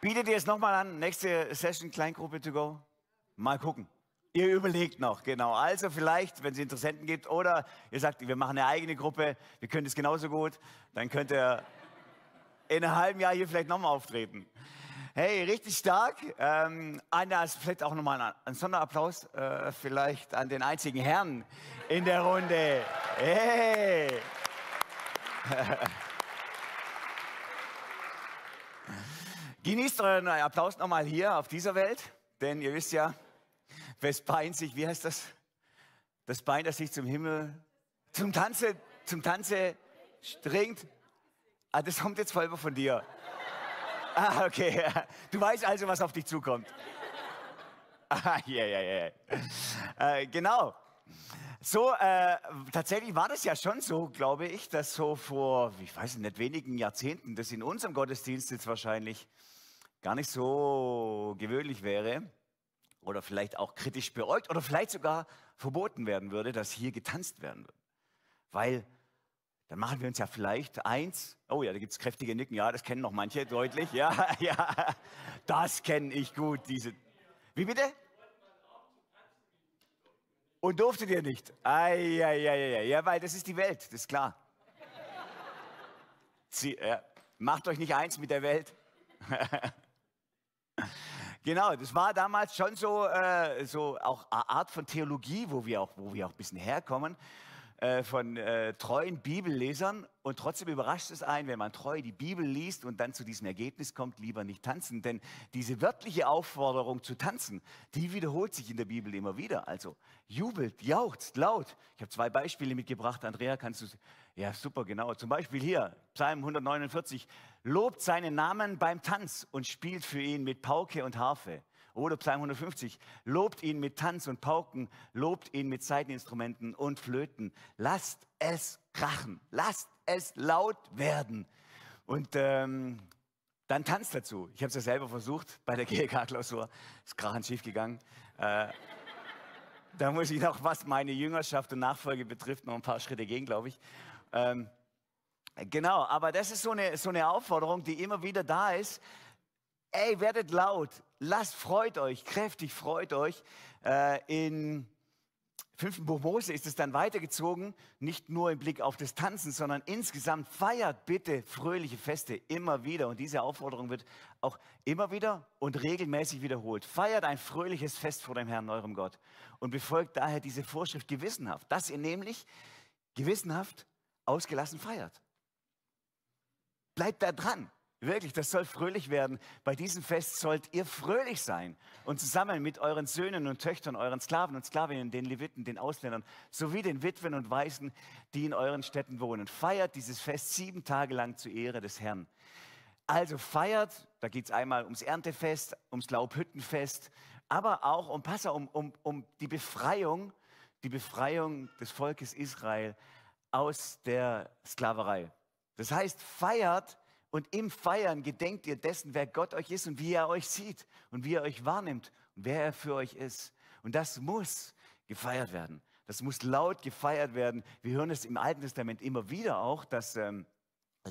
Bietet ihr es nochmal an? Nächste Session, Kleingruppe to go? Mal gucken. Ihr überlegt noch, genau. Also vielleicht, wenn es Interessenten gibt oder ihr sagt, wir machen eine eigene Gruppe, wir können es genauso gut, dann könnt ihr in einem halben Jahr hier vielleicht nochmal auftreten. Hey, richtig stark. Ähm, ist vielleicht auch nochmal ein Sonderapplaus, äh, vielleicht an den einzigen Herrn in der Runde. Hey! Genießt euren Applaus nochmal hier auf dieser Welt, denn ihr wisst ja, wes Bein sich, wie heißt das? Das Bein, das sich zum Himmel, zum Tanze, zum Tanze strengt. Ah, das kommt jetzt voll von dir. Ah, okay. Du weißt also, was auf dich zukommt. Ah, ja, ja, ja. Äh, genau. So, äh, tatsächlich war das ja schon so, glaube ich, dass so vor, ich weiß nicht, wenigen Jahrzehnten, das in unserem Gottesdienst jetzt wahrscheinlich, gar nicht so gewöhnlich wäre oder vielleicht auch kritisch beäugt oder vielleicht sogar verboten werden würde, dass hier getanzt werden würde. Weil dann machen wir uns ja vielleicht eins, oh ja, da gibt es kräftige Nicken, ja, das kennen noch manche deutlich, ja, ja, das kenne ich gut, diese. Wie bitte? Und durftet ihr nicht? Ei, ei, ei, ei, ja, weil das ist die Welt, das ist klar. Sie, äh, macht euch nicht eins mit der Welt. Genau, das war damals schon so, äh, so auch eine Art von Theologie, wo wir auch, wo wir auch ein bisschen herkommen. Äh, von äh, treuen Bibellesern und trotzdem überrascht es einen, wenn man treu die Bibel liest und dann zu diesem Ergebnis kommt, lieber nicht tanzen. Denn diese wörtliche Aufforderung zu tanzen, die wiederholt sich in der Bibel immer wieder. Also jubelt, jauchzt laut. Ich habe zwei Beispiele mitgebracht. Andrea, kannst du... Ja, super, genau. Zum Beispiel hier, Psalm 149. Lobt seinen Namen beim Tanz und spielt für ihn mit Pauke und Harfe. Oder Psalm 150, lobt ihn mit Tanz und Pauken, lobt ihn mit Seiteninstrumenten und Flöten. Lasst es krachen, lasst es laut werden. Und ähm, dann tanzt dazu. Ich habe es ja selber versucht bei der GLK-Klausur. Ist krachend schief gegangen. Äh, da muss ich noch, was meine Jüngerschaft und Nachfolge betrifft, noch ein paar Schritte gehen, glaube ich. Ähm, genau, aber das ist so eine, so eine Aufforderung, die immer wieder da ist. Ey, werdet laut, lasst, freut euch, kräftig freut euch. Äh, in 5. Buch Mose ist es dann weitergezogen, nicht nur im Blick auf das Tanzen, sondern insgesamt feiert bitte fröhliche Feste immer wieder. Und diese Aufforderung wird auch immer wieder und regelmäßig wiederholt. Feiert ein fröhliches Fest vor dem Herrn, eurem Gott. Und befolgt daher diese Vorschrift gewissenhaft, dass ihr nämlich gewissenhaft ausgelassen feiert. Bleibt da dran. Wirklich, das soll fröhlich werden. Bei diesem Fest sollt ihr fröhlich sein und zusammen mit euren Söhnen und Töchtern, euren Sklaven und Sklavinnen, den Leviten, den Ausländern sowie den Witwen und Waisen, die in euren Städten wohnen. Feiert dieses Fest sieben Tage lang zur Ehre des Herrn. Also feiert, da geht es einmal ums Erntefest, ums Laubhüttenfest, aber auch um Passa, um, um, um die Befreiung, die Befreiung des Volkes Israel aus der Sklaverei. Das heißt, feiert und im Feiern gedenkt ihr dessen, wer Gott euch ist und wie er euch sieht und wie er euch wahrnimmt und wer er für euch ist. Und das muss gefeiert werden. Das muss laut gefeiert werden. Wir hören es im Alten Testament immer wieder auch, dass ähm,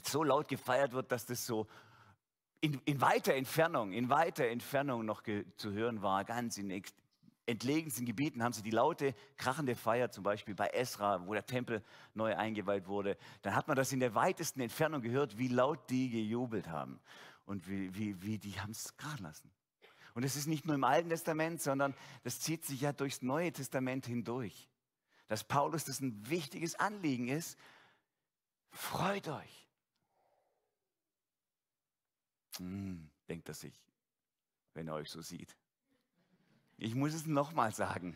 so laut gefeiert wird, dass das so in, in weiter Entfernung, in weiter Entfernung noch zu hören war, ganz in, entlegensten Gebieten haben sie die laute, krachende Feier, zum Beispiel bei Esra, wo der Tempel neu eingeweiht wurde. Dann hat man das in der weitesten Entfernung gehört, wie laut die gejubelt haben und wie, wie, wie die haben es krachen lassen. Und es ist nicht nur im Alten Testament, sondern das zieht sich ja durchs Neue Testament hindurch. Dass Paulus das ein wichtiges Anliegen ist, freut euch. Hm, denkt er sich, wenn er euch so sieht. Ich muss es nochmal sagen.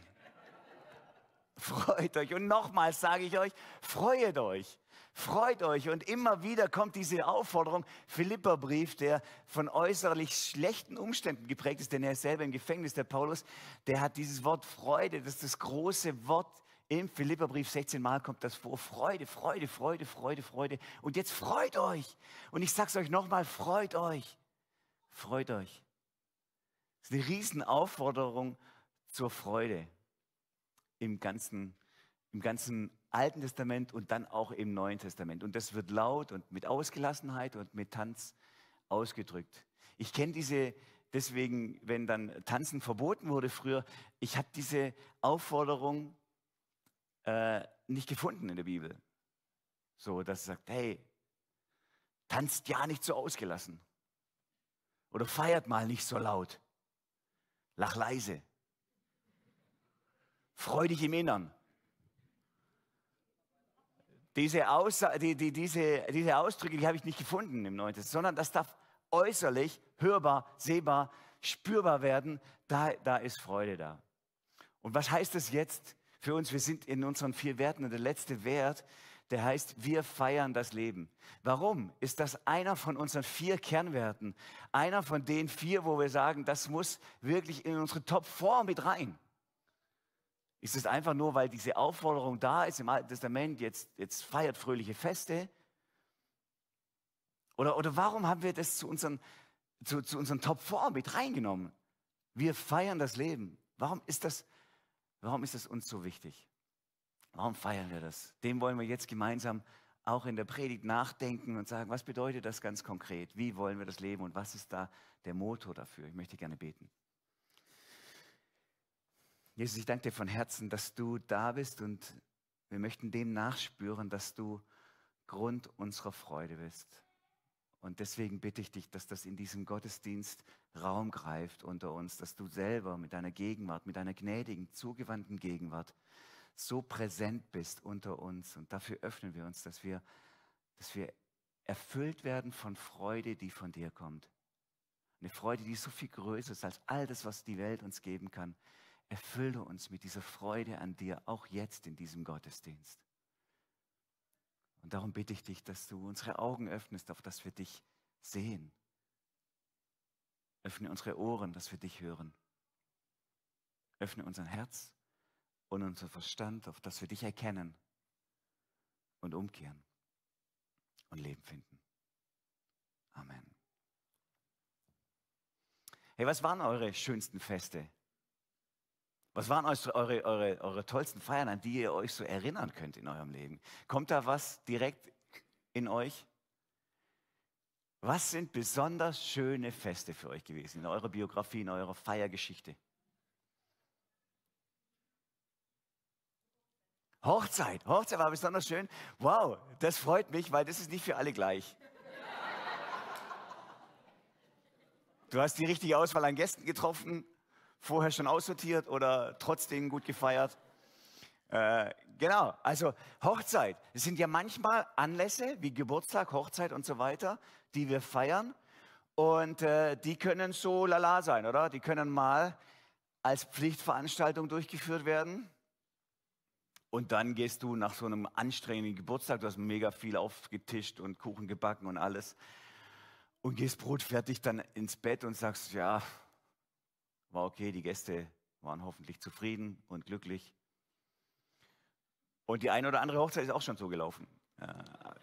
Freut euch. Und nochmals sage ich euch, freut euch. Freut euch. Und immer wieder kommt diese Aufforderung, Philipperbrief, der von äußerlich schlechten Umständen geprägt ist, denn er ist selber im Gefängnis, der Paulus, der hat dieses Wort Freude, das ist das große Wort im Philipperbrief 16 Mal kommt das vor. Freude, Freude, Freude, Freude, Freude. Und jetzt freut euch. Und ich sage es euch nochmal, freut euch. Freut euch. Das ist eine Riesenaufforderung zur Freude im ganzen, im ganzen Alten Testament und dann auch im Neuen Testament. Und das wird laut und mit Ausgelassenheit und mit Tanz ausgedrückt. Ich kenne diese, deswegen, wenn dann Tanzen verboten wurde früher, ich habe diese Aufforderung äh, nicht gefunden in der Bibel. So, dass es sagt, hey, tanzt ja nicht so ausgelassen. Oder feiert mal nicht so laut. Lach leise. Freu dich im Innern. Diese, Aussa die, die, diese, diese Ausdrücke, die habe ich nicht gefunden im Neuen Testament, sondern das darf äußerlich hörbar, sehbar, spürbar werden. Da, da ist Freude da. Und was heißt das jetzt für uns? Wir sind in unseren vier Werten und der letzte Wert der heißt, wir feiern das Leben. Warum? Ist das einer von unseren vier Kernwerten? Einer von den vier, wo wir sagen, das muss wirklich in unsere top 4 mit rein. Ist es einfach nur, weil diese Aufforderung da ist im Alten Testament, jetzt, jetzt feiert fröhliche Feste? Oder, oder warum haben wir das zu unseren, zu, zu unseren top 4 mit reingenommen? Wir feiern das Leben. Warum ist das, warum ist das uns so wichtig? Warum feiern wir das? Dem wollen wir jetzt gemeinsam auch in der Predigt nachdenken und sagen, was bedeutet das ganz konkret? Wie wollen wir das leben und was ist da der Motor dafür? Ich möchte gerne beten. Jesus, ich danke dir von Herzen, dass du da bist und wir möchten dem nachspüren, dass du Grund unserer Freude bist. Und deswegen bitte ich dich, dass das in diesem Gottesdienst Raum greift unter uns, dass du selber mit deiner Gegenwart, mit deiner gnädigen, zugewandten Gegenwart so präsent bist unter uns. Und dafür öffnen wir uns, dass wir, dass wir erfüllt werden von Freude, die von dir kommt. Eine Freude, die so viel größer ist als all das, was die Welt uns geben kann. Erfülle uns mit dieser Freude an dir, auch jetzt in diesem Gottesdienst. Und darum bitte ich dich, dass du unsere Augen öffnest, auf dass wir dich sehen. Öffne unsere Ohren, dass wir dich hören. Öffne unser Herz und unser Verstand, auf dass wir dich erkennen und umkehren und Leben finden. Amen. Hey, was waren eure schönsten Feste? Was waren eure, eure, eure tollsten Feiern, an die ihr euch so erinnern könnt in eurem Leben? Kommt da was direkt in euch? Was sind besonders schöne Feste für euch gewesen in eurer Biografie, in eurer Feiergeschichte? Hochzeit. Hochzeit war besonders schön. Wow, das freut mich, weil das ist nicht für alle gleich. Du hast die richtige Auswahl an Gästen getroffen, vorher schon aussortiert oder trotzdem gut gefeiert. Äh, genau, also Hochzeit. Es sind ja manchmal Anlässe wie Geburtstag, Hochzeit und so weiter, die wir feiern. Und äh, die können so lala sein, oder? Die können mal als Pflichtveranstaltung durchgeführt werden und dann gehst du nach so einem anstrengenden Geburtstag, du hast mega viel aufgetischt und Kuchen gebacken und alles, und gehst brotfertig dann ins Bett und sagst, ja, war okay, die Gäste waren hoffentlich zufrieden und glücklich. Und die eine oder andere Hochzeit ist auch schon so gelaufen. Äh,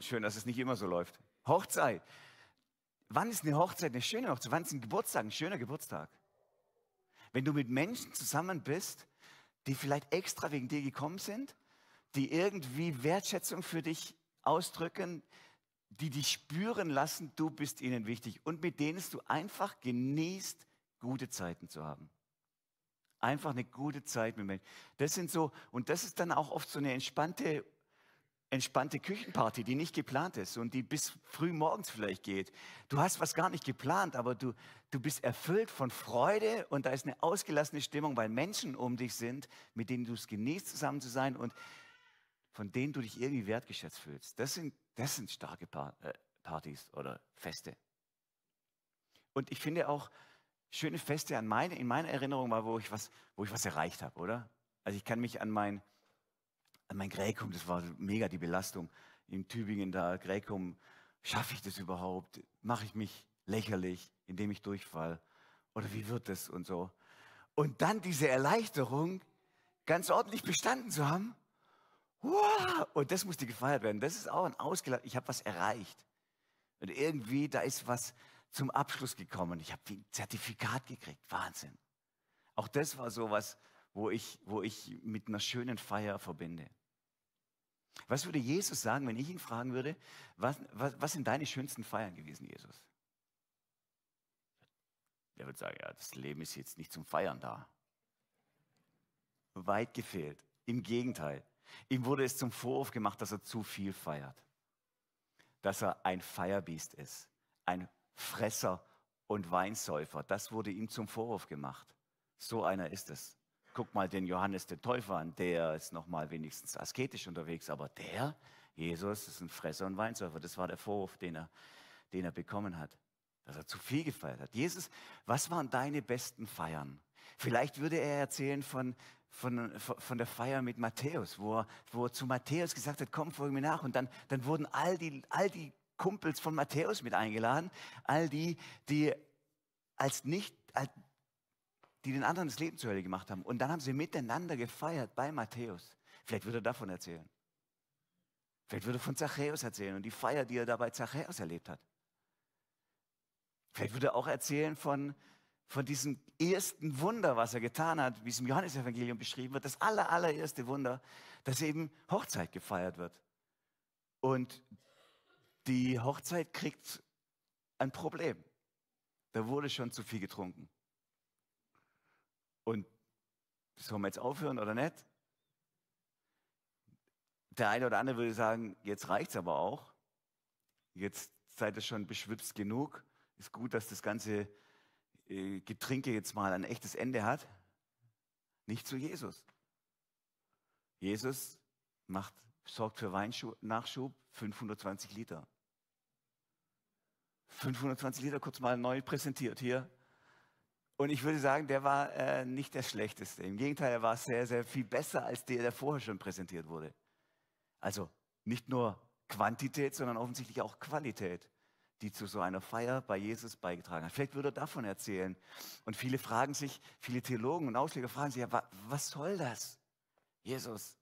schön, dass es nicht immer so läuft. Hochzeit. Wann ist eine Hochzeit eine schöne Hochzeit? Wann ist ein Geburtstag ein schöner Geburtstag? Wenn du mit Menschen zusammen bist, die vielleicht extra wegen dir gekommen sind die irgendwie Wertschätzung für dich ausdrücken, die dich spüren lassen, du bist ihnen wichtig und mit denen du einfach genießt, gute Zeiten zu haben. Einfach eine gute Zeit mit Menschen. Das sind so, und das ist dann auch oft so eine entspannte, entspannte Küchenparty, die nicht geplant ist und die bis früh morgens vielleicht geht. Du hast was gar nicht geplant, aber du, du bist erfüllt von Freude und da ist eine ausgelassene Stimmung, weil Menschen um dich sind, mit denen du es genießt, zusammen zu sein und von denen du dich irgendwie wertgeschätzt fühlst. Das sind, das sind starke äh, Partys oder Feste. Und ich finde auch schöne Feste meine, in meiner Erinnerung war, wo ich was, wo ich was erreicht habe, oder? Also ich kann mich an mein, an mein Gräkum, das war mega die Belastung in Tübingen da, Gräkum, schaffe ich das überhaupt? Mache ich mich lächerlich, indem ich durchfall? Oder wie wird das und so? Und dann diese Erleichterung, ganz ordentlich bestanden zu haben und das musste gefeiert werden. Das ist auch ein Ausgleich. Ich habe was erreicht. Und irgendwie, da ist was zum Abschluss gekommen. Ich habe ein Zertifikat gekriegt. Wahnsinn. Auch das war so was, wo ich, wo ich mit einer schönen Feier verbinde. Was würde Jesus sagen, wenn ich ihn fragen würde, was, was, was sind deine schönsten Feiern gewesen, Jesus? Er würde sagen, ja, das Leben ist jetzt nicht zum Feiern da. Weit gefehlt. Im Gegenteil. Ihm wurde es zum Vorwurf gemacht, dass er zu viel feiert, dass er ein Feierbiest ist, ein Fresser und Weinsäufer. Das wurde ihm zum Vorwurf gemacht. So einer ist es. Guck mal den Johannes den Täufer an, der ist noch mal wenigstens asketisch unterwegs, aber der, Jesus, ist ein Fresser und Weinsäufer. Das war der Vorwurf, den er, den er bekommen hat, dass er zu viel gefeiert hat. Jesus, was waren deine besten Feiern? Vielleicht würde er erzählen von, von, von der Feier mit Matthäus, wo er, wo er zu Matthäus gesagt hat, komm, folge mir nach. Und dann, dann wurden all die, all die Kumpels von Matthäus mit eingeladen, all die, die als nicht, als, die den anderen das Leben zur Hölle gemacht haben. Und dann haben sie miteinander gefeiert bei Matthäus. Vielleicht würde er davon erzählen. Vielleicht würde er von Zachäus erzählen und die Feier, die er dabei Zachäus erlebt hat. Vielleicht würde er auch erzählen von, von diesem ersten Wunder, was er getan hat, wie es im Johannesevangelium beschrieben wird, das aller, allererste Wunder, dass eben Hochzeit gefeiert wird. Und die Hochzeit kriegt ein Problem. Da wurde schon zu viel getrunken. Und sollen wir jetzt aufhören oder nicht? Der eine oder andere würde sagen, jetzt reicht's aber auch. Jetzt seid ihr schon beschwipst genug. Ist gut, dass das Ganze äh, Getränke jetzt mal ein echtes Ende hat? Nicht zu Jesus. Jesus macht, sorgt für Weinnachschub 520 Liter. 520 Liter kurz mal neu präsentiert hier. Und ich würde sagen, der war äh, nicht der schlechteste. Im Gegenteil, er war sehr, sehr viel besser als der, der vorher schon präsentiert wurde. Also nicht nur Quantität, sondern offensichtlich auch Qualität die zu so einer Feier bei Jesus beigetragen hat. Vielleicht würde er davon erzählen. Und viele fragen sich, viele Theologen und Ausleger fragen sich, ja, wa, was soll das? Jesus,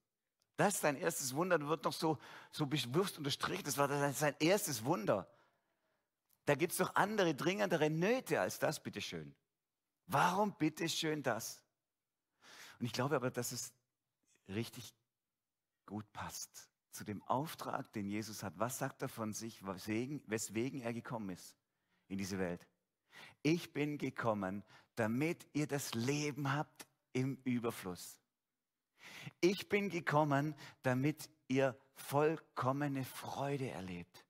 das ist dein erstes Wunder, wird noch so, so bewusst unterstrichen, das war sein erstes Wunder. Da gibt es doch andere, dringendere Nöte als das, bitteschön. Warum bitteschön das? Und ich glaube aber, dass es richtig gut passt zu dem Auftrag, den Jesus hat. Was sagt er von sich, weswegen, weswegen er gekommen ist in diese Welt? Ich bin gekommen, damit ihr das Leben habt im Überfluss. Ich bin gekommen, damit ihr vollkommene Freude erlebt.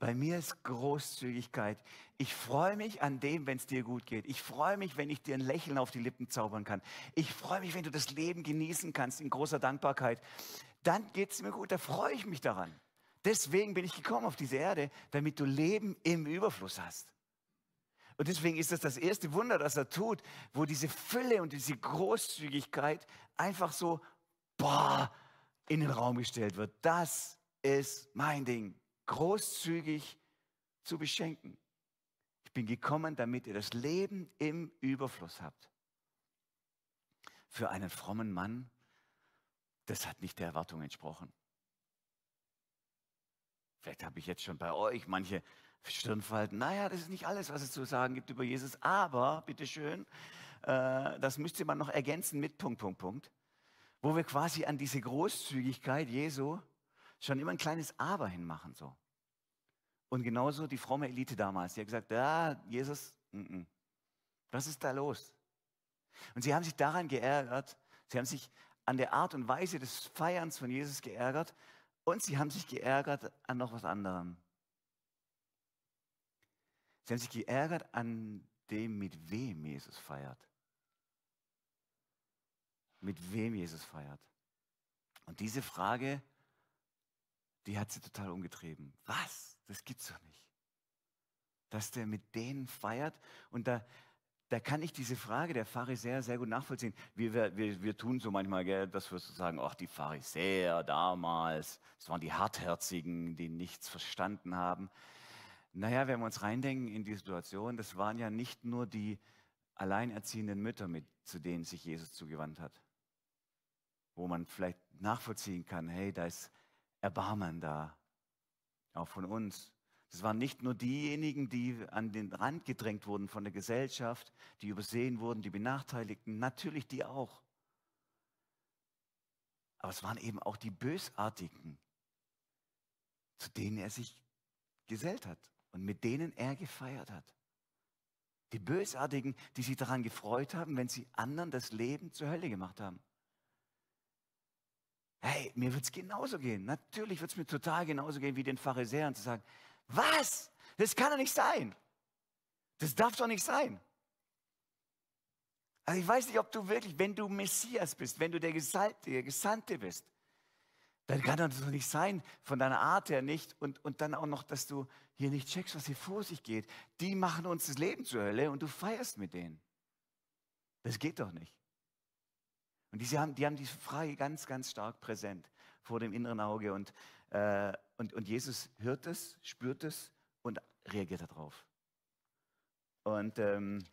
Bei mir ist Großzügigkeit. Ich freue mich an dem, wenn es dir gut geht. Ich freue mich, wenn ich dir ein Lächeln auf die Lippen zaubern kann. Ich freue mich, wenn du das Leben genießen kannst in großer Dankbarkeit. Dann geht es mir gut, da freue ich mich daran. Deswegen bin ich gekommen auf diese Erde, damit du Leben im Überfluss hast. Und deswegen ist das das erste Wunder, das er tut, wo diese Fülle und diese Großzügigkeit einfach so boah, in den Raum gestellt wird. Das ist mein Ding großzügig zu beschenken. Ich bin gekommen, damit ihr das Leben im Überfluss habt. Für einen frommen Mann, das hat nicht der Erwartung entsprochen. Vielleicht habe ich jetzt schon bei euch manche Stirnfalten. Naja, das ist nicht alles, was es zu sagen gibt über Jesus. Aber, bitteschön, äh, das müsste man noch ergänzen mit Punkt, Punkt, Punkt. Wo wir quasi an diese Großzügigkeit Jesu schon immer ein kleines Aber hinmachen. So. Und genauso die fromme Elite damals, die hat gesagt, ja, Jesus, n -n. was ist da los? Und sie haben sich daran geärgert, sie haben sich an der Art und Weise des Feierns von Jesus geärgert und sie haben sich geärgert an noch was anderem. Sie haben sich geärgert an dem, mit wem Jesus feiert. Mit wem Jesus feiert. Und diese Frage die hat sie total umgetrieben. Was? Das gibt's doch nicht. Dass der mit denen feiert und da, da kann ich diese Frage der Pharisäer sehr gut nachvollziehen. Wir, wir, wir tun so manchmal, gell, dass wir so sagen, ach, die Pharisäer damals, das waren die Hartherzigen, die nichts verstanden haben. Naja, wenn wir uns reindenken in die Situation, das waren ja nicht nur die alleinerziehenden Mütter, mit, zu denen sich Jesus zugewandt hat. Wo man vielleicht nachvollziehen kann, hey, da ist Erbarmen da, auch von uns. Das waren nicht nur diejenigen, die an den Rand gedrängt wurden von der Gesellschaft, die übersehen wurden, die Benachteiligten, natürlich die auch. Aber es waren eben auch die Bösartigen, zu denen er sich gesellt hat und mit denen er gefeiert hat. Die Bösartigen, die sich daran gefreut haben, wenn sie anderen das Leben zur Hölle gemacht haben. Hey, mir wird es genauso gehen. Natürlich wird es mir total genauso gehen wie den Pharisäern zu sagen, was? Das kann doch nicht sein. Das darf doch nicht sein. Also ich weiß nicht, ob du wirklich, wenn du Messias bist, wenn du der Gesalbte, der Gesandte bist, dann kann das doch nicht sein, von deiner Art her nicht. Und, und dann auch noch, dass du hier nicht checkst, was hier vor sich geht. Die machen uns das Leben zur Hölle und du feierst mit denen. Das geht doch nicht. Und die, haben, die haben diese Frage ganz, ganz stark präsent vor dem inneren Auge. Und, äh, und, und Jesus hört es, spürt es und reagiert darauf. Und ähm,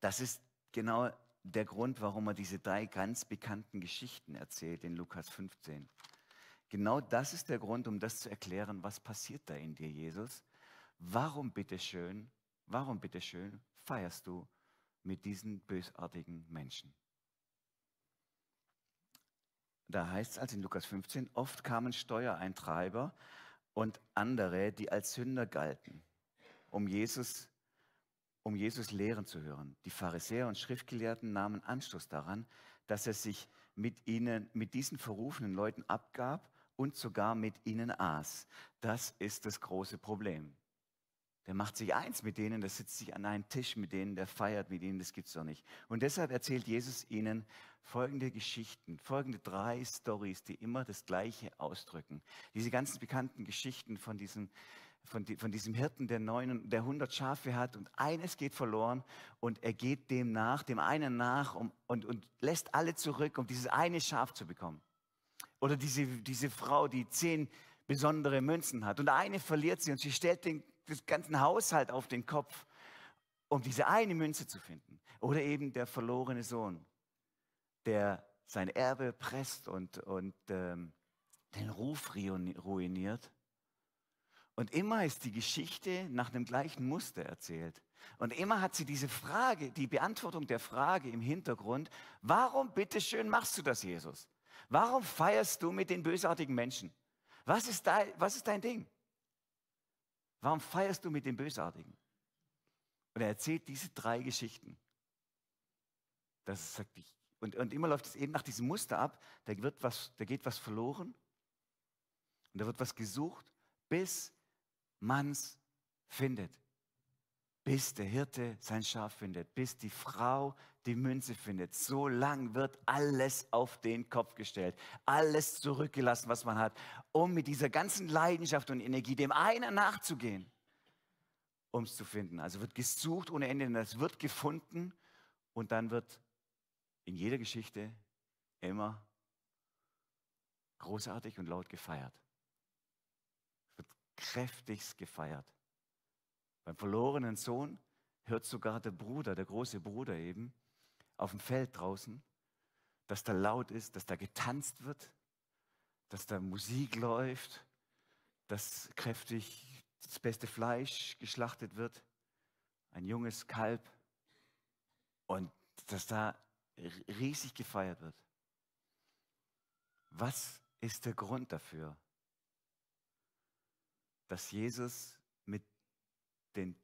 das ist genau der Grund, warum er diese drei ganz bekannten Geschichten erzählt in Lukas 15. Genau das ist der Grund, um das zu erklären, was passiert da in dir, Jesus. Warum bitteschön, warum bitteschön feierst du mit diesen bösartigen Menschen? Da heißt es also in Lukas 15, oft kamen Steuereintreiber und andere, die als Sünder galten, um Jesus, um Jesus Lehren zu hören. Die Pharisäer und Schriftgelehrten nahmen Anstoß daran, dass er sich mit ihnen, mit diesen verrufenen Leuten abgab und sogar mit ihnen aß. Das ist das große Problem. Der macht sich eins mit denen, der sitzt sich an einen Tisch mit denen, der feiert mit ihnen, das gibt's doch nicht. Und deshalb erzählt Jesus ihnen folgende Geschichten, folgende drei Stories, die immer das Gleiche ausdrücken. Diese ganzen bekannten Geschichten von diesem, von, die, von diesem Hirten, der neun, der hundert Schafe hat und eines geht verloren und er geht dem nach, dem einen nach um, und, und lässt alle zurück, um dieses eine Schaf zu bekommen. Oder diese, diese Frau, die zehn besondere Münzen hat und eine verliert sie und sie stellt den des ganzen Haushalt auf den Kopf, um diese eine Münze zu finden. Oder eben der verlorene Sohn, der sein Erbe presst und, und ähm, den Ruf ruiniert. Und immer ist die Geschichte nach dem gleichen Muster erzählt. Und immer hat sie diese Frage, die Beantwortung der Frage im Hintergrund, warum bitteschön machst du das, Jesus? Warum feierst du mit den bösartigen Menschen? Was ist, dein, was ist dein Ding? Warum feierst du mit dem Bösartigen? Und er erzählt diese drei Geschichten. Das sagt ich. Und, und immer läuft es eben nach diesem Muster ab, da, wird was, da geht was verloren und da wird was gesucht, bis man's findet. Bis der Hirte sein Schaf findet, bis die Frau die Münze findet. So lang wird alles auf den Kopf gestellt, alles zurückgelassen, was man hat, um mit dieser ganzen Leidenschaft und Energie dem einen nachzugehen, um es zu finden. Also wird gesucht ohne Ende, es wird gefunden und dann wird in jeder Geschichte immer großartig und laut gefeiert. Es wird kräftigst gefeiert. Beim verlorenen Sohn hört sogar der Bruder, der große Bruder eben, auf dem Feld draußen, dass da laut ist, dass da getanzt wird, dass da Musik läuft, dass kräftig das beste Fleisch geschlachtet wird, ein junges Kalb und dass da riesig gefeiert wird. Was ist der Grund dafür, dass Jesus mit den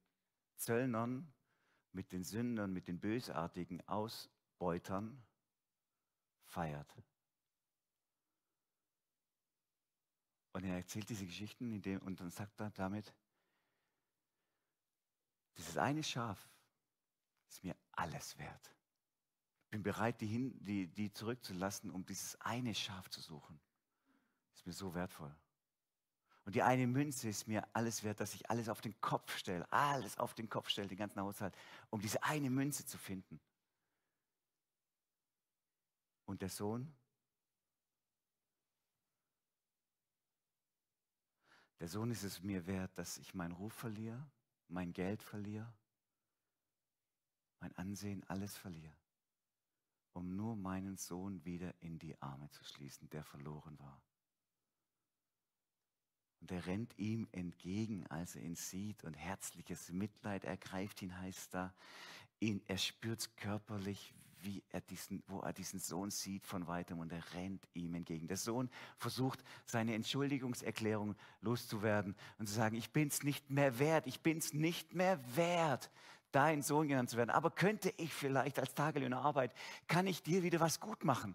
Zöllnern mit den Sündern, mit den bösartigen Ausbeutern feiert. Und er erzählt diese Geschichten in dem, und dann sagt er damit, dieses eine Schaf ist mir alles wert. Ich bin bereit, die, hin, die, die zurückzulassen, um dieses eine Schaf zu suchen. Ist mir so wertvoll. Und die eine Münze ist mir alles wert, dass ich alles auf den Kopf stelle, alles auf den Kopf stelle, den ganzen Haushalt, um diese eine Münze zu finden. Und der Sohn? Der Sohn ist es mir wert, dass ich meinen Ruf verliere, mein Geld verliere, mein Ansehen, alles verliere, um nur meinen Sohn wieder in die Arme zu schließen, der verloren war. Und er rennt ihm entgegen, als er ihn sieht, und herzliches Mitleid ergreift ihn, heißt da. Ihn, er spürt körperlich, wie er diesen, wo er diesen Sohn sieht von weitem und er rennt ihm entgegen. Der Sohn versucht, seine Entschuldigungserklärung loszuwerden und zu sagen, ich bin's nicht mehr wert, ich bin's nicht mehr wert, dein Sohn genannt zu werden. Aber könnte ich vielleicht als Tagelöhner Arbeit, kann ich dir wieder was gut machen?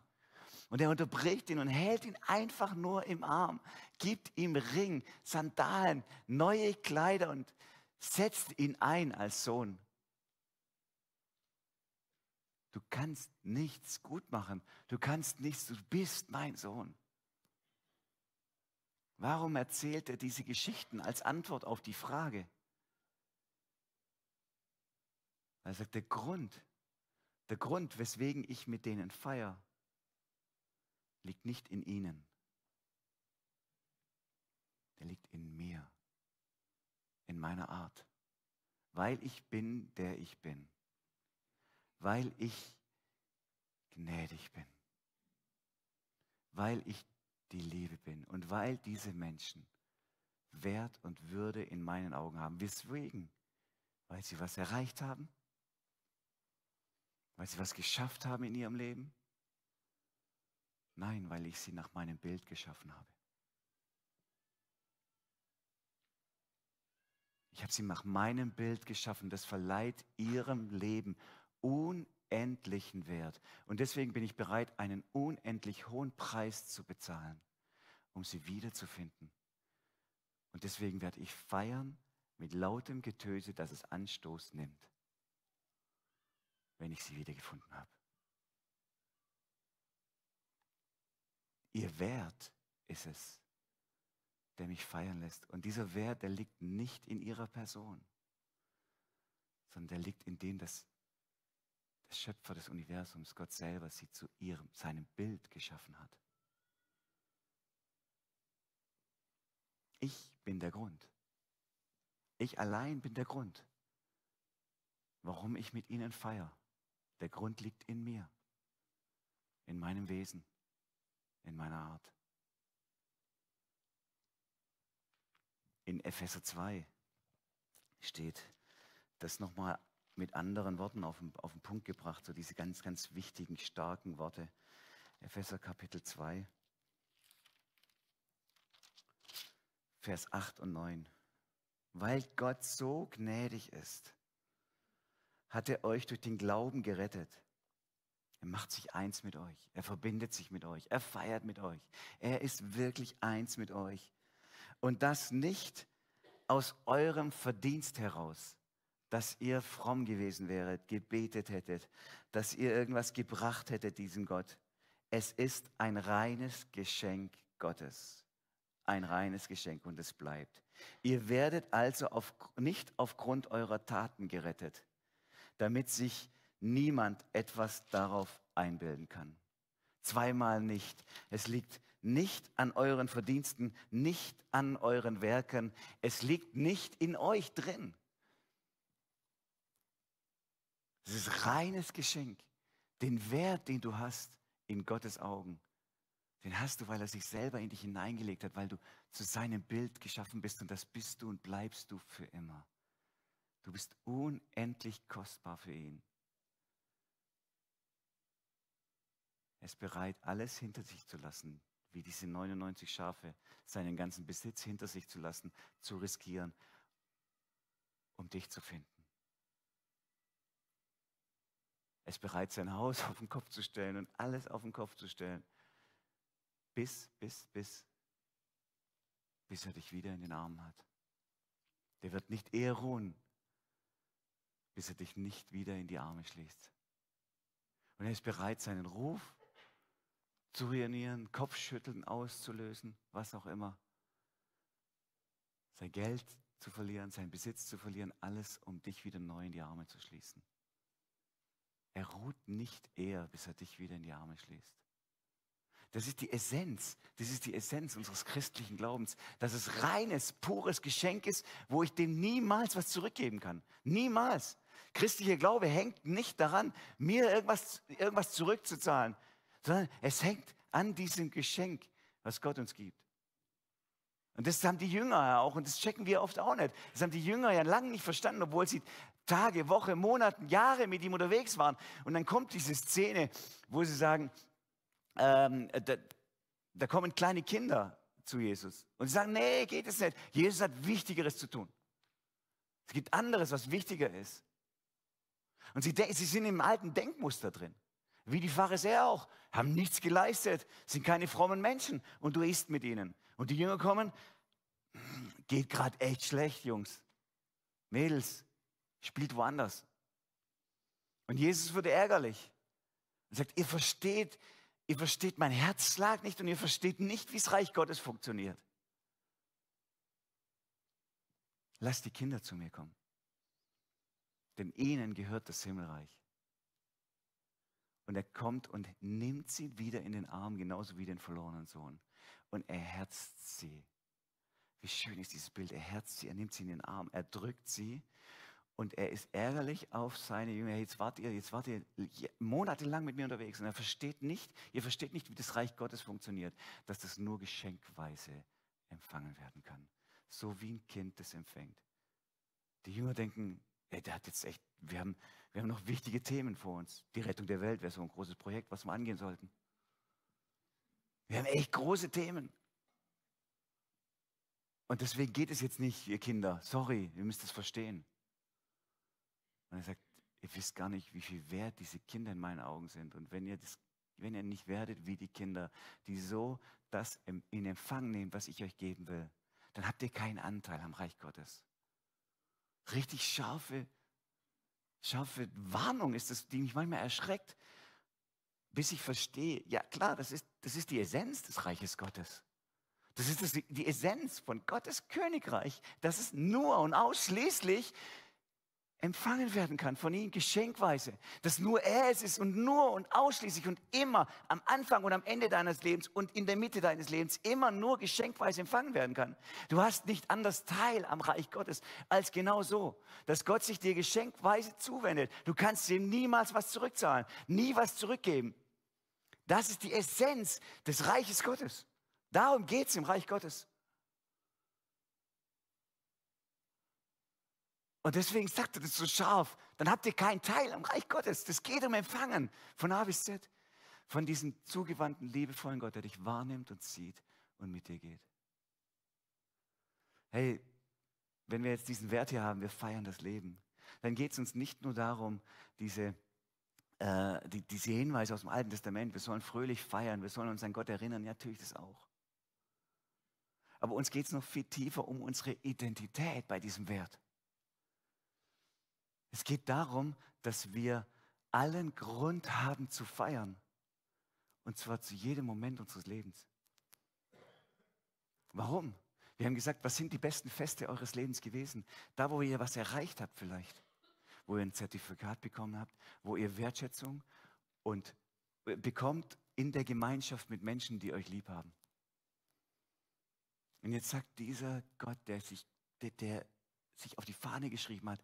Und er unterbricht ihn und hält ihn einfach nur im Arm gibt ihm Ring, Sandalen, neue Kleider und setzt ihn ein als Sohn. Du kannst nichts gut machen. Du kannst nichts, du bist mein Sohn. Warum erzählt er diese Geschichten als Antwort auf die Frage? Er sagt, der Grund, der Grund, weswegen ich mit denen feier, liegt nicht in ihnen der liegt in mir, in meiner Art, weil ich bin, der ich bin, weil ich gnädig bin, weil ich die Liebe bin und weil diese Menschen Wert und Würde in meinen Augen haben. Weswegen? Weil sie was erreicht haben? Weil sie was geschafft haben in ihrem Leben? Nein, weil ich sie nach meinem Bild geschaffen habe. Ich habe sie nach meinem Bild geschaffen. Das verleiht ihrem Leben unendlichen Wert. Und deswegen bin ich bereit, einen unendlich hohen Preis zu bezahlen, um sie wiederzufinden. Und deswegen werde ich feiern mit lautem Getöse, dass es Anstoß nimmt, wenn ich sie wiedergefunden habe. Ihr Wert ist es, der mich feiern lässt. Und dieser Wert, der liegt nicht in ihrer Person, sondern der liegt in dem, dass der Schöpfer des Universums, Gott selber, sie zu ihrem, seinem Bild geschaffen hat. Ich bin der Grund. Ich allein bin der Grund, warum ich mit ihnen feiere. Der Grund liegt in mir, in meinem Wesen, in meiner Art. in Epheser 2 steht, das nochmal mit anderen Worten auf den, auf den Punkt gebracht, so diese ganz, ganz wichtigen, starken Worte. Epheser Kapitel 2, Vers 8 und 9. Weil Gott so gnädig ist, hat er euch durch den Glauben gerettet. Er macht sich eins mit euch. Er verbindet sich mit euch. Er feiert mit euch. Er ist wirklich eins mit euch. Und das nicht aus eurem Verdienst heraus, dass ihr fromm gewesen wäret, gebetet hättet, dass ihr irgendwas gebracht hättet diesem Gott. Es ist ein reines Geschenk Gottes. Ein reines Geschenk und es bleibt. Ihr werdet also auf, nicht aufgrund eurer Taten gerettet, damit sich niemand etwas darauf einbilden kann. Zweimal nicht. Es liegt nicht an euren Verdiensten, nicht an euren Werken. Es liegt nicht in euch drin. Es ist reines Geschenk. Den Wert, den du hast in Gottes Augen, den hast du, weil er sich selber in dich hineingelegt hat, weil du zu seinem Bild geschaffen bist und das bist du und bleibst du für immer. Du bist unendlich kostbar für ihn. Er ist bereit, alles hinter sich zu lassen, wie diese 99 Schafe, seinen ganzen Besitz hinter sich zu lassen, zu riskieren, um dich zu finden. Er ist bereit, sein Haus auf den Kopf zu stellen und alles auf den Kopf zu stellen, bis, bis, bis, bis er dich wieder in den Armen hat. Der wird nicht eher ruhen, bis er dich nicht wieder in die Arme schließt. Und er ist bereit, seinen Ruf zu ruinieren, Kopfschütteln auszulösen, was auch immer. Sein Geld zu verlieren, seinen Besitz zu verlieren, alles, um dich wieder neu in die Arme zu schließen. Er ruht nicht eher, bis er dich wieder in die Arme schließt. Das ist die Essenz, das ist die Essenz unseres christlichen Glaubens, dass es reines, pures Geschenk ist, wo ich dem niemals was zurückgeben kann. Niemals. Christlicher Glaube hängt nicht daran, mir irgendwas, irgendwas zurückzuzahlen sondern es hängt an diesem Geschenk, was Gott uns gibt. Und das haben die Jünger ja auch, und das checken wir oft auch nicht. Das haben die Jünger ja lange nicht verstanden, obwohl sie Tage, Wochen, Monate, Jahre mit ihm unterwegs waren. Und dann kommt diese Szene, wo sie sagen, ähm, da, da kommen kleine Kinder zu Jesus. Und sie sagen, nee, geht es nicht. Jesus hat Wichtigeres zu tun. Es gibt anderes, was wichtiger ist. Und sie, sie sind im alten Denkmuster drin. Wie die Pharisäer auch, haben nichts geleistet, sind keine frommen Menschen und du isst mit ihnen. Und die Jünger kommen, geht gerade echt schlecht, Jungs. Mädels, spielt woanders. Und Jesus wurde ärgerlich und sagt, ihr versteht, ihr versteht mein Herzschlag nicht und ihr versteht nicht, wie das Reich Gottes funktioniert. Lasst die Kinder zu mir kommen, denn ihnen gehört das Himmelreich. Und er kommt und nimmt sie wieder in den Arm, genauso wie den verlorenen Sohn. Und er herzt sie. Wie schön ist dieses Bild. Er herzt sie, er nimmt sie in den Arm, er drückt sie. Und er ist ärgerlich auf seine Jünger. Jetzt wart ihr, jetzt wart ihr monatelang mit mir unterwegs und er versteht nicht, ihr versteht nicht, wie das Reich Gottes funktioniert, dass das nur geschenkweise empfangen werden kann. So wie ein Kind das empfängt. Die Jünger denken, ey, der hat jetzt echt wir haben, wir haben noch wichtige Themen vor uns. Die Rettung der Welt wäre so ein großes Projekt, was wir angehen sollten. Wir haben echt große Themen. Und deswegen geht es jetzt nicht, ihr Kinder. Sorry, ihr müsst es verstehen. Und er sagt, ihr wisst gar nicht, wie viel wert diese Kinder in meinen Augen sind. Und wenn ihr, das, wenn ihr nicht werdet wie die Kinder, die so das in Empfang nehmen, was ich euch geben will, dann habt ihr keinen Anteil am Reich Gottes. Richtig scharfe scharfe Warnung ist das, die mich manchmal erschreckt, bis ich verstehe, ja klar, das ist, das ist die Essenz des Reiches Gottes. Das ist das, die Essenz von Gottes Königreich, dass es nur und ausschließlich empfangen werden kann, von ihm geschenkweise, dass nur er es ist und nur und ausschließlich und immer am Anfang und am Ende deines Lebens und in der Mitte deines Lebens immer nur geschenkweise empfangen werden kann. Du hast nicht anders Teil am Reich Gottes als genau so, dass Gott sich dir geschenkweise zuwendet. Du kannst ihm niemals was zurückzahlen, nie was zurückgeben. Das ist die Essenz des Reiches Gottes. Darum geht es im Reich Gottes. Und deswegen sagt er das so scharf. Dann habt ihr keinen Teil am Reich Gottes. Das geht um Empfangen von A bis Z. Von diesem zugewandten, liebevollen Gott, der dich wahrnimmt und sieht und mit dir geht. Hey, wenn wir jetzt diesen Wert hier haben, wir feiern das Leben, dann geht es uns nicht nur darum, diese, äh, die, diese Hinweise aus dem Alten Testament, wir sollen fröhlich feiern, wir sollen uns an Gott erinnern, ja, natürlich das auch. Aber uns geht es noch viel tiefer um unsere Identität bei diesem Wert. Es geht darum, dass wir allen Grund haben zu feiern. Und zwar zu jedem Moment unseres Lebens. Warum? Wir haben gesagt, was sind die besten Feste eures Lebens gewesen? Da, wo ihr was erreicht habt vielleicht, wo ihr ein Zertifikat bekommen habt, wo ihr Wertschätzung und äh, bekommt in der Gemeinschaft mit Menschen, die euch lieb haben. Und jetzt sagt dieser Gott, der sich, der, der sich auf die Fahne geschrieben hat,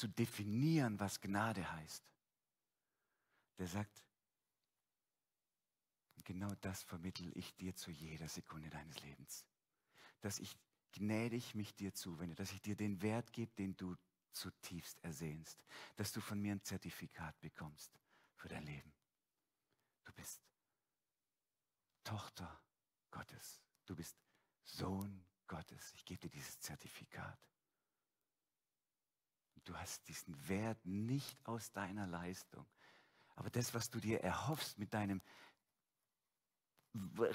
zu definieren, was Gnade heißt, der sagt, genau das vermittel ich dir zu jeder Sekunde deines Lebens. Dass ich gnädig mich dir zuwende, dass ich dir den Wert gebe, den du zutiefst ersehnst, dass du von mir ein Zertifikat bekommst für dein Leben. Du bist Tochter Gottes. Du bist Sohn Gottes. Ich gebe dir dieses Zertifikat. Du hast diesen Wert nicht aus deiner Leistung. Aber das, was du dir erhoffst mit deinem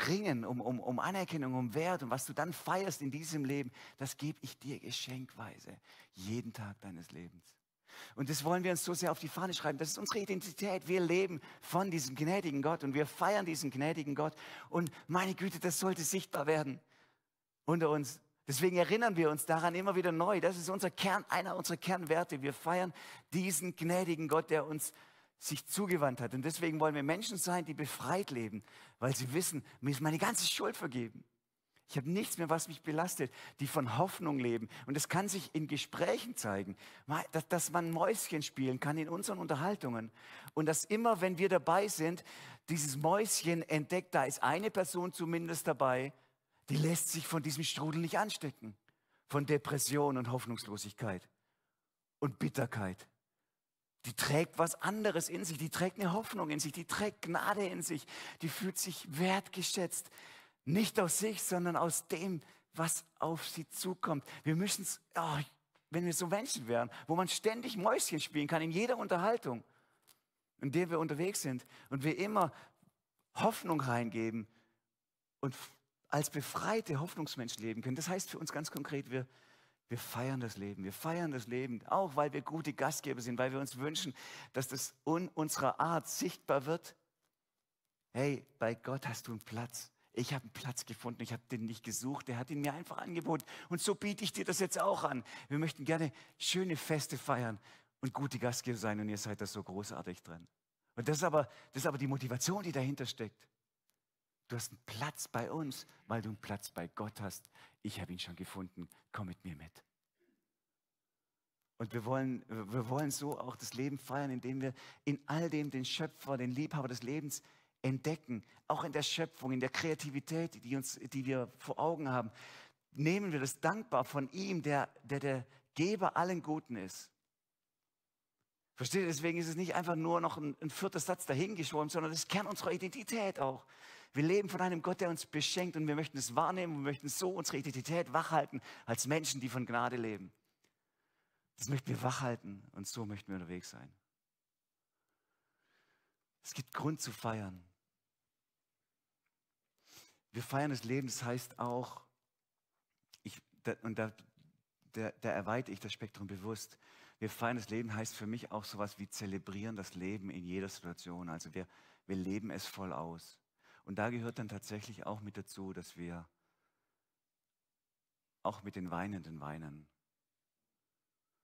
Ringen um, um, um Anerkennung, um Wert und was du dann feierst in diesem Leben, das gebe ich dir geschenkweise jeden Tag deines Lebens. Und das wollen wir uns so sehr auf die Fahne schreiben. Das ist unsere Identität. Wir leben von diesem gnädigen Gott und wir feiern diesen gnädigen Gott. Und meine Güte, das sollte sichtbar werden unter uns. Deswegen erinnern wir uns daran immer wieder neu. Das ist unser Kern, einer unserer Kernwerte. Wir feiern diesen gnädigen Gott, der uns sich zugewandt hat. Und deswegen wollen wir Menschen sein, die befreit leben, weil sie wissen, mir ist meine ganze Schuld vergeben. Ich habe nichts mehr, was mich belastet, die von Hoffnung leben. Und das kann sich in Gesprächen zeigen, dass, dass man Mäuschen spielen kann in unseren Unterhaltungen. Und dass immer, wenn wir dabei sind, dieses Mäuschen entdeckt, da ist eine Person zumindest dabei, die lässt sich von diesem Strudel nicht anstecken, von Depression und Hoffnungslosigkeit und Bitterkeit. Die trägt was anderes in sich, die trägt eine Hoffnung in sich, die trägt Gnade in sich, die fühlt sich wertgeschätzt, nicht aus sich, sondern aus dem, was auf sie zukommt. Wir müssen es, oh, wenn wir so Menschen wären, wo man ständig Mäuschen spielen kann in jeder Unterhaltung, in der wir unterwegs sind und wir immer Hoffnung reingeben und als befreite Hoffnungsmensch leben können. Das heißt für uns ganz konkret, wir, wir feiern das Leben, wir feiern das Leben, auch weil wir gute Gastgeber sind, weil wir uns wünschen, dass das in unserer Art sichtbar wird. Hey, bei Gott hast du einen Platz. Ich habe einen Platz gefunden, ich habe den nicht gesucht, der hat ihn mir einfach angeboten. Und so biete ich dir das jetzt auch an. Wir möchten gerne schöne Feste feiern und gute Gastgeber sein und ihr seid da so großartig drin. Und das ist aber, das ist aber die Motivation, die dahinter steckt. Du hast einen Platz bei uns, weil du einen Platz bei Gott hast. Ich habe ihn schon gefunden. Komm mit mir mit. Und wir wollen, wir wollen so auch das Leben feiern, indem wir in all dem den Schöpfer, den Liebhaber des Lebens entdecken. Auch in der Schöpfung, in der Kreativität, die, uns, die wir vor Augen haben. Nehmen wir das dankbar von ihm, der der, der Geber allen Guten ist. Versteht? Deswegen ist es nicht einfach nur noch ein, ein vierter Satz dahingeschwommen, sondern das ist Kern unserer Identität auch. Wir leben von einem Gott, der uns beschenkt und wir möchten es wahrnehmen und möchten so unsere Identität wachhalten als Menschen, die von Gnade leben. Das möchten wir wachhalten und so möchten wir unterwegs sein. Es gibt Grund zu feiern. Wir feiern das Leben, das heißt auch, ich, da, und da, da, da erweite ich das Spektrum bewusst. Wir feiern das Leben heißt für mich auch sowas wie zelebrieren das Leben in jeder Situation. Also wir, wir leben es voll aus. Und da gehört dann tatsächlich auch mit dazu, dass wir auch mit den Weinenden weinen,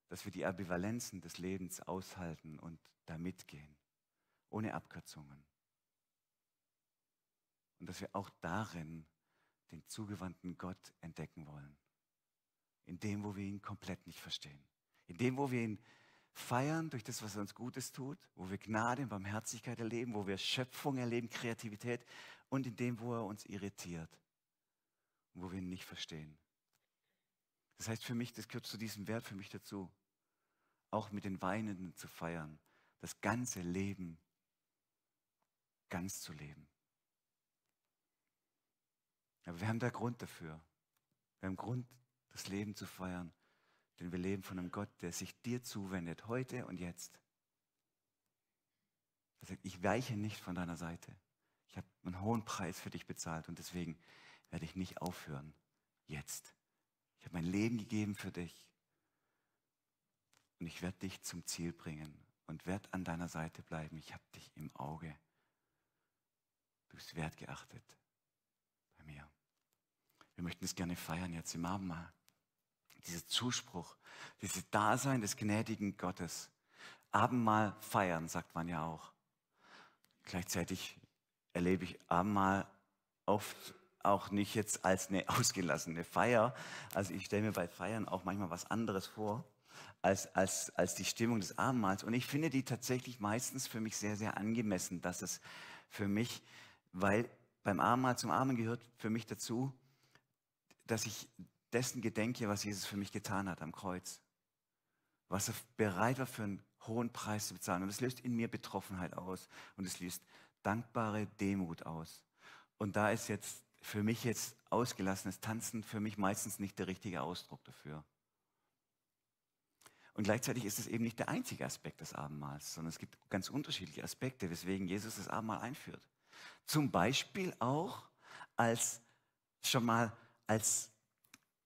dass wir die Ambivalenzen des Lebens aushalten und da mitgehen, ohne Abkürzungen. Und dass wir auch darin den zugewandten Gott entdecken wollen, in dem, wo wir ihn komplett nicht verstehen, in dem, wo wir ihn feiern durch das, was uns Gutes tut, wo wir Gnade und Barmherzigkeit erleben, wo wir Schöpfung erleben, Kreativität und in dem, wo er uns irritiert und wo wir ihn nicht verstehen. Das heißt für mich, das gehört zu diesem Wert für mich dazu, auch mit den Weinenden zu feiern, das ganze Leben ganz zu leben. Aber wir haben da Grund dafür. Wir haben Grund, das Leben zu feiern denn wir leben von einem Gott, der sich dir zuwendet, heute und jetzt. Er sagt, ich weiche nicht von deiner Seite. Ich habe einen hohen Preis für dich bezahlt und deswegen werde ich nicht aufhören. Jetzt. Ich habe mein Leben gegeben für dich. Und ich werde dich zum Ziel bringen und werde an deiner Seite bleiben. Ich habe dich im Auge. Du bist wertgeachtet bei mir. Wir möchten es gerne feiern jetzt im Abendmahl dieser Zuspruch, dieses Dasein des gnädigen Gottes. Abendmahl feiern, sagt man ja auch. Gleichzeitig erlebe ich Abendmahl oft auch nicht jetzt als eine ausgelassene Feier. Also ich stelle mir bei Feiern auch manchmal was anderes vor als, als, als die Stimmung des Abendmahls. Und ich finde die tatsächlich meistens für mich sehr, sehr angemessen, dass es für mich, weil beim Abendmahl zum Abend gehört für mich dazu, dass ich dessen gedenke, was Jesus für mich getan hat am Kreuz. Was er bereit war für einen hohen Preis zu bezahlen. Und es löst in mir Betroffenheit aus und es löst dankbare Demut aus. Und da ist jetzt für mich jetzt ausgelassenes Tanzen für mich meistens nicht der richtige Ausdruck dafür. Und gleichzeitig ist es eben nicht der einzige Aspekt des Abendmahls, sondern es gibt ganz unterschiedliche Aspekte, weswegen Jesus das Abendmahl einführt. Zum Beispiel auch als schon mal als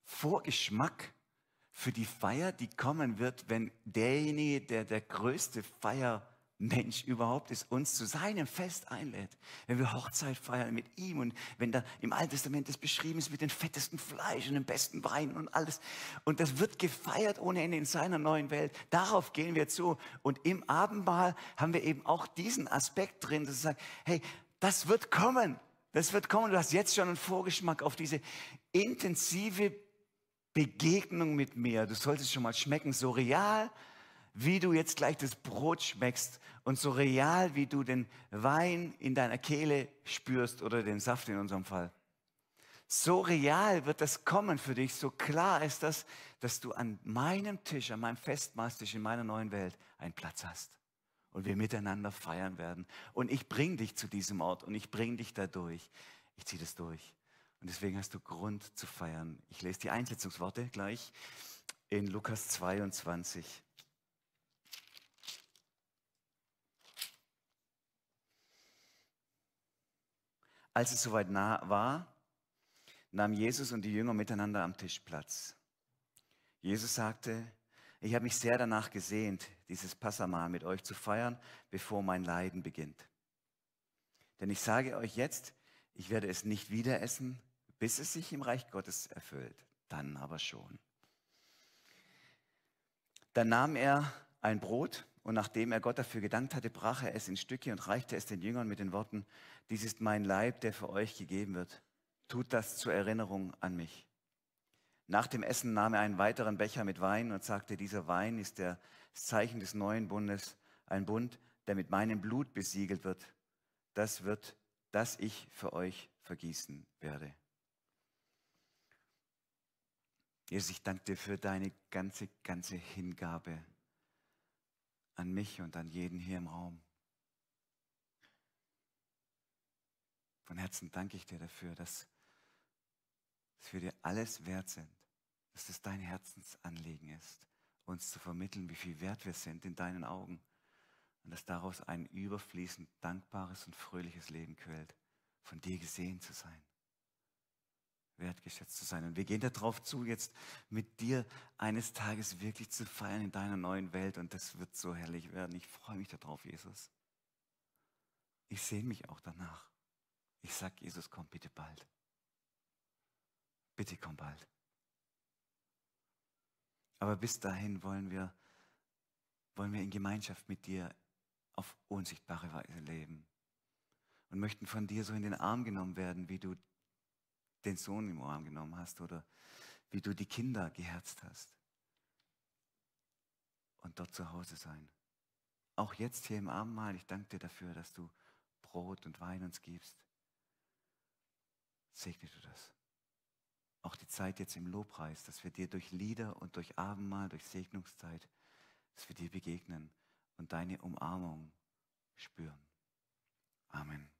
Vorgeschmack für die Feier, die kommen wird, wenn derjenige, der der größte Feiermensch überhaupt ist, uns zu seinem Fest einlädt. Wenn wir Hochzeit feiern mit ihm und wenn da im Alten Testament das beschrieben ist mit dem fettesten Fleisch und dem besten Wein und alles. Und das wird gefeiert ohne Ende in seiner neuen Welt. Darauf gehen wir zu. Und im Abendmahl haben wir eben auch diesen Aspekt drin, dass wir sagen, hey, das wird kommen. Das wird kommen. Du hast jetzt schon einen Vorgeschmack auf diese intensive Begegnung mit mir. Du solltest schon mal schmecken, so real, wie du jetzt gleich das Brot schmeckst und so real, wie du den Wein in deiner Kehle spürst oder den Saft in unserem Fall. So real wird das kommen für dich, so klar ist das, dass du an meinem Tisch, an meinem Festmaßtisch in meiner neuen Welt einen Platz hast und wir miteinander feiern werden. Und ich bringe dich zu diesem Ort und ich bringe dich da durch. Ich ziehe das durch. Und deswegen hast du Grund zu feiern. Ich lese die Einsetzungsworte gleich in Lukas 22. Als es soweit nah war, nahm Jesus und die Jünger miteinander am Tisch Platz. Jesus sagte, ich habe mich sehr danach gesehnt, dieses Passamal mit euch zu feiern, bevor mein Leiden beginnt. Denn ich sage euch jetzt, ich werde es nicht wieder essen, bis es sich im Reich Gottes erfüllt. Dann aber schon. Dann nahm er ein Brot und nachdem er Gott dafür gedankt hatte, brach er es in Stücke und reichte es den Jüngern mit den Worten, dies ist mein Leib, der für euch gegeben wird. Tut das zur Erinnerung an mich. Nach dem Essen nahm er einen weiteren Becher mit Wein und sagte, dieser Wein ist das Zeichen des neuen Bundes, ein Bund, der mit meinem Blut besiegelt wird. Das wird, das ich für euch vergießen werde. Jesus, ich danke dir für deine ganze, ganze Hingabe an mich und an jeden hier im Raum. Von Herzen danke ich dir dafür, dass, dass wir dir alles wert sind, dass es dein Herzensanliegen ist, uns zu vermitteln, wie viel wert wir sind in deinen Augen und dass daraus ein überfließend dankbares und fröhliches Leben quält, von dir gesehen zu sein wertgeschätzt zu sein. Und wir gehen darauf zu, jetzt mit dir eines Tages wirklich zu feiern in deiner neuen Welt. Und das wird so herrlich werden. Ich freue mich darauf, Jesus. Ich sehne mich auch danach. Ich sage, Jesus, komm bitte bald. Bitte komm bald. Aber bis dahin wollen wir, wollen wir in Gemeinschaft mit dir auf unsichtbare Weise leben und möchten von dir so in den Arm genommen werden, wie du den Sohn im Arm genommen hast oder wie du die Kinder geherzt hast. Und dort zu Hause sein. Auch jetzt hier im Abendmahl, ich danke dir dafür, dass du Brot und Wein uns gibst. Segne du das. Auch die Zeit jetzt im Lobpreis, dass wir dir durch Lieder und durch Abendmahl, durch Segnungszeit, dass wir dir begegnen und deine Umarmung spüren. Amen.